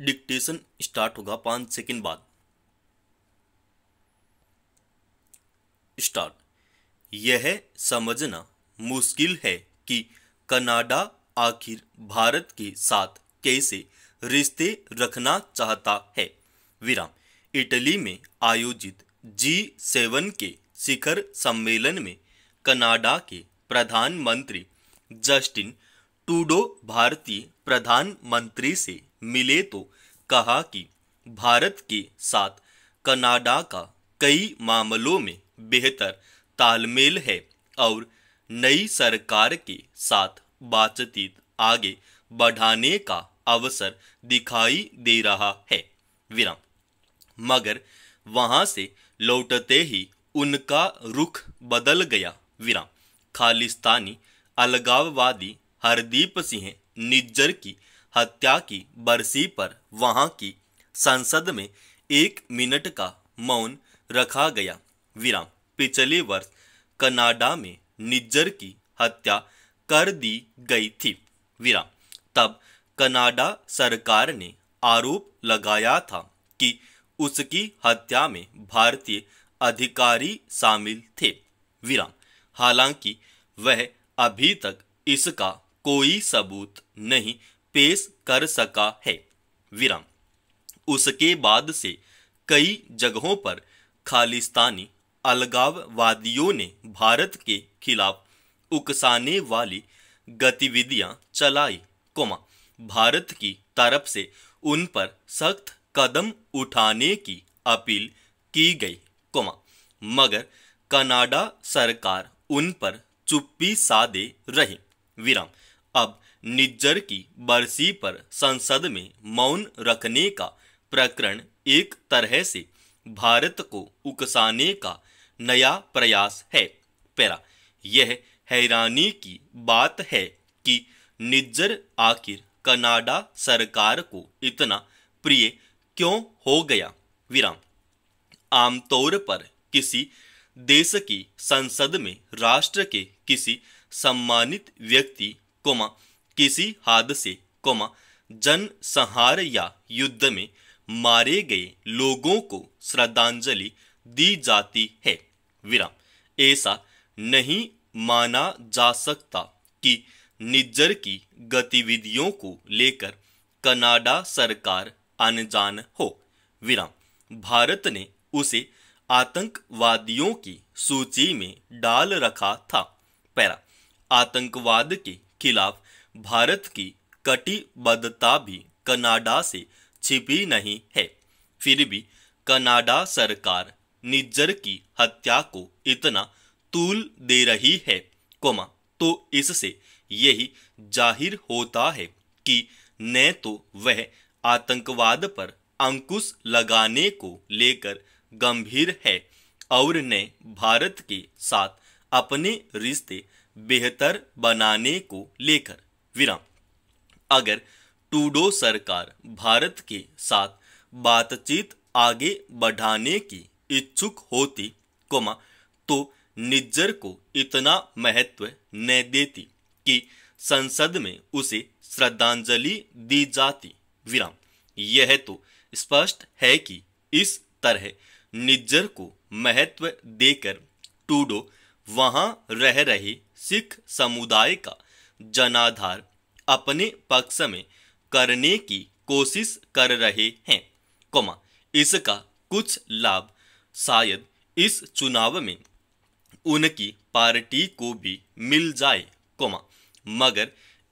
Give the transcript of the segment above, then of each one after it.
dictation start होगा पांच second बाद स्टार्ट यह समझना मुश्किल है कि कनाडा आखिर भारत के साथ कैसे रिश्ते रखना चाहता है विराम इटली में आयोजित जी सेवन के शिखर सम्मेलन में कनाडा के प्रधानमंत्री जस्टिन टूडो भारतीय प्रधानमंत्री से मिले तो कहा कि भारत के साथ कनाडा का कई मामलों में बेहतर तालमेल है और नई सरकार के साथ बातचीत आगे बढ़ाने का अवसर दिखाई दे रहा है विराम मगर वहां से लौटते ही उनका रुख बदल गया विराम खालिस्तानी अलगाववादी हरदीप सिंह निज्जर की हत्या की बरसी पर वहां की संसद में एक मिनट का मौन रखा गया विराम पिछले वर्ष कनाडा में निज्जर की हत्या कर दी गई थी विराम तब कनाडा सरकार ने आरोप लगाया था कि उसकी हत्या में भारतीय अधिकारी शामिल थे विराम हालांकि वह अभी तक इसका कोई सबूत नहीं पेश कर सका है विराम उसके बाद से कई जगहों पर खालिस्तानी अलगाववादियों ने भारत के खिलाफ उकसाने वाली गतिविधियां चलाई कोमा भारत की तरफ से उन पर सख्त कदम उठाने की अपील की गई कोमा मगर कनाडा सरकार उन पर चुप्पी सादे रही विराम अब निज्जर की बरसी पर संसद में मौन रखने का प्रकरण एक तरह से भारत को उकसाने का नया प्रयास है पैरा यह हैरानी की बात है कि निज्जर आखिर कनाडा सरकार को इतना प्रिय क्यों हो गया विराम आमतौर पर किसी देश की संसद में राष्ट्र के किसी सम्मानित व्यक्ति कोमा किसी हादसे कोमा जनसंहार या युद्ध में मारे गए लोगों को श्रद्धांजलि दी जाती है विराम ऐसा नहीं माना जा सकता कि निज्जर की गतिविधियों को लेकर कनाडा सरकार अनजान हो विराम भारत ने उसे आतंकवादियों की सूची में डाल रखा था पैरा आतंकवाद के खिलाफ भारत की कटिबद्धता भी कनाडा से छिपी नहीं है फिर भी कनाडा सरकार निज्जर की हत्या को इतना तूल दे रही है कोमा तो इससे यही जाहिर होता है कि न तो वह आतंकवाद पर अंकुश लगाने को लेकर गंभीर है और ने भारत के साथ अपने रिश्ते बेहतर बनाने को लेकर विराम अगर टूडो सरकार भारत के साथ बातचीत आगे बढ़ाने की इच्छुक होती कोमा तो निज्जर को इतना महत्व न देती कि संसद में उसे श्रद्धांजलि दी जाती विराम यह तो स्पष्ट है कि इस तरह निज्जर को महत्व देकर टूडो वहां रह रहे सिख समुदाय का जनाधार अपने पक्ष में करने की कोशिश कर रहे हैं कोमा इसका कुछ लाभ शायद इस चुनाव में उनकी पार्टी को भी मिल जाए कोमा मगर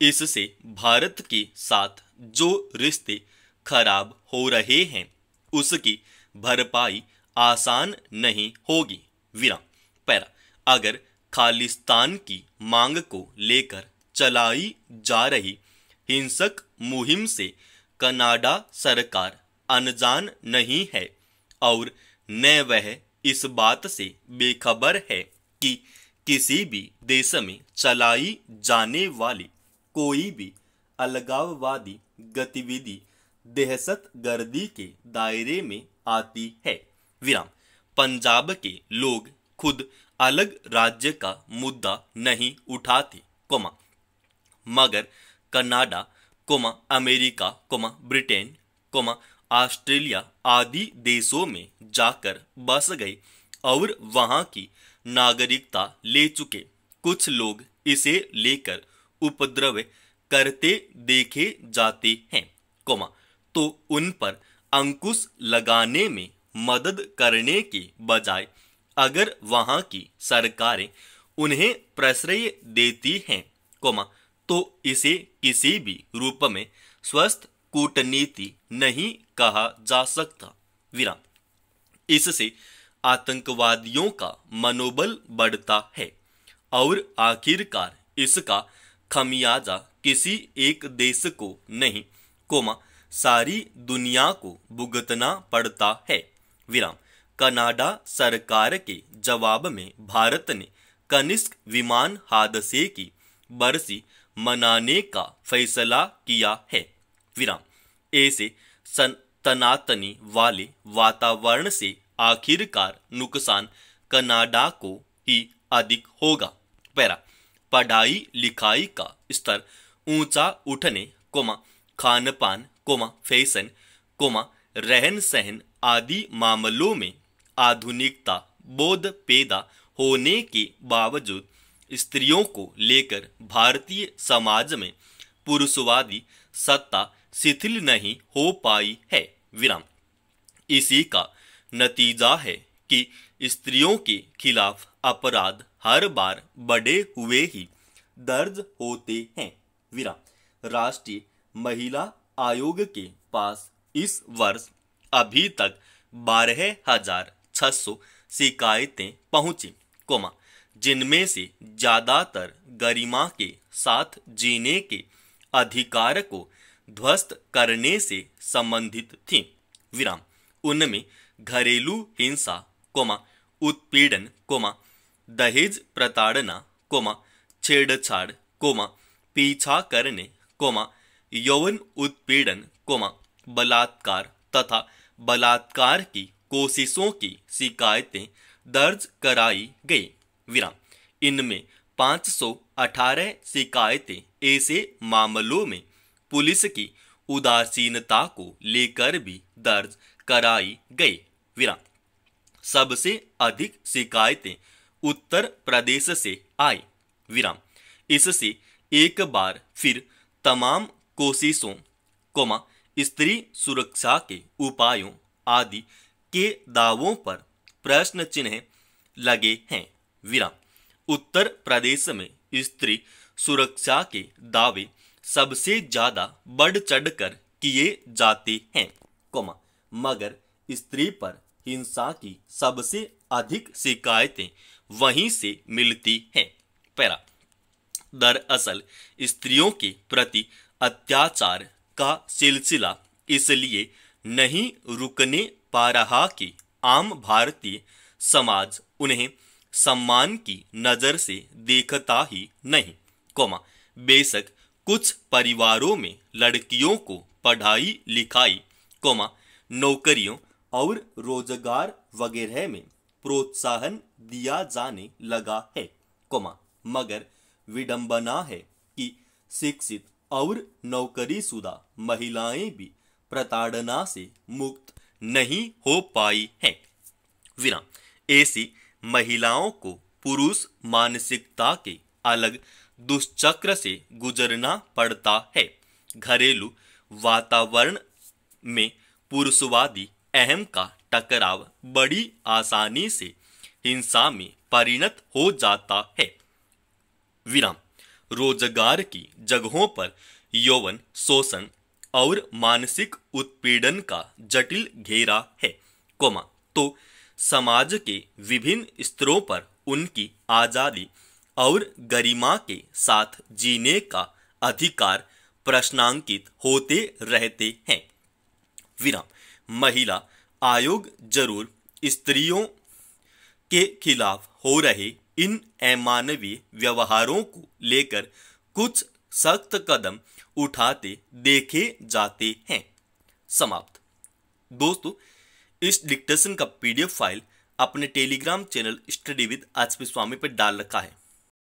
इससे भारत के साथ जो रिश्ते खराब हो रहे हैं उसकी भरपाई आसान नहीं होगी विराम पैरा अगर खालिस्तान की मांग को लेकर चलाई जा रही हिंसक मुहिम से कनाडा सरकार अनजान नहीं है और न वह इस बात से बेखबर है कि किसी भी देश में चलाई जाने वाली कोई भी अलगाववादी गतिविधि दहशत गर्दी के दायरे में आती है विराम पंजाब के लोग खुद अलग राज्य का मुद्दा नहीं उठाती कोमा मगर Canada comma America comma Britain comma Australia आदि देशों में जाकर बस गए और वहां की नागरिकता ले चुके कुछ लोग इसे लेकर उपद्रव करते देखे जाते हैं कोमा तो उन पर अंकुश लगाने में मदद करने के बजाय अगर वहां की सरकारें उन्हें प्रश्रय देती हैं कोमा तो इसे किसी भी रूप में स्वस्थ कूटनीति नहीं कहा जा सकता विराम इससे आतंकवादियों का मनोबल बढ़ता है और आखिरकार इसका खमियाजा किसी एक देश को नहीं कोमा सारी दुनिया को भुगतना पड़ता है विराम कनाडा सरकार के जवाब में भारत ने कनिष्क विमान हादसे की बरसी मनाने का फैसला किया है विराम ऐसे तनातनी वाले वातावरण से आखिरकार नुकसान कनाडा को ही अधिक होगा पैरा पढ़ाई लिखाई का स्तर ऊंचा उठने कोमा खान पान कोमा फैशन कोमा रहन सहन आदि मामलों में आधुनिकता बोध पैदा होने के बावजूद स्त्रियों को लेकर भारतीय समाज में पुरुषवादी सत्ता शिथिल नहीं हो पाई है विराम इसी का नतीजा है कि स्त्रियों के खिलाफ अपराध हर बार बढ़े हुए ही दर्ज होते हैं विराम राष्ट्रीय महिला आयोग के पास इस वर्ष अभी तक बारह हजार 600 शिकायतें पहुंची कोमा जिनमें से ज़्यादातर गरिमा के साथ जीने के अधिकार को ध्वस्त करने से संबंधित थी विराम उनमें घरेलू हिंसा कोमा उत्पीड़न कोमा दहेज प्रताड़ना कोमा छेड़छाड़ कोमा पीछा करने कोमा यौवन उत्पीड़न कोमा बलात्कार तथा बलात्कार की कोशिशों की शिकायतें दर्ज कराई गई विराम इनमें 518 शिकायतें ऐसे मामलों में पुलिस की उदासीनता को लेकर भी दर्ज कराई गई विराम सबसे अधिक शिकायतें उत्तर प्रदेश से आई विराम इससे एक बार फिर तमाम कोशिशों कोमा स्त्री सुरक्षा के उपायों आदि के दावों पर प्रश्न चिन्ह लगे हैं विराम उत्तर प्रदेश में स्त्री सुरक्षा के दावे सबसे ज्यादा बढ़ चढ़कर किए जाते हैं कोमा मगर स्त्री पर हिंसा की सबसे अधिक शिकायतें वहीं से मिलती हैं पैरा दरअसल स्त्रियों के प्रति अत्याचार का सिलसिला इसलिए नहीं रुकने पा रहा कि आम भारतीय समाज उन्हें सम्मान की नज़र से देखता ही नहीं कोमा बेशक कुछ परिवारों में लड़कियों को पढ़ाई लिखाई कोमा नौकरियों और रोजगार वगैरह में प्रोत्साहन दिया जाने लगा है कोमा मगर विडंबना है कि शिक्षित और नौकरीशुदा महिलाएं भी प्रताड़ना से मुक्त नहीं हो पाई है विराम ऐसी महिलाओं को पुरुष मानसिकता के अलग दुष्चक्र से गुजरना पड़ता है घरेलू वातावरण में पुरुषवादी अहम का टकराव बड़ी आसानी से हिंसा में परिणत हो जाता है विराम रोजगार की जगहों पर यौवन शोषण और मानसिक उत्पीड़न का जटिल घेरा है कोमा तो समाज के विभिन्न स्तरों पर उनकी आज़ादी और गरिमा के साथ जीने का अधिकार प्रश्नांकित होते रहते हैं विराम महिला आयोग जरूर स्त्रियों के खिलाफ हो रहे इन अमानवीय व्यवहारों को लेकर कुछ सख्त कदम उठाते देखे जाते हैं समाप्त दोस्तों इस डिक्टेशन का पीडीएफ फाइल अपने Telegram channel study with HP Swami पर डाल रखा है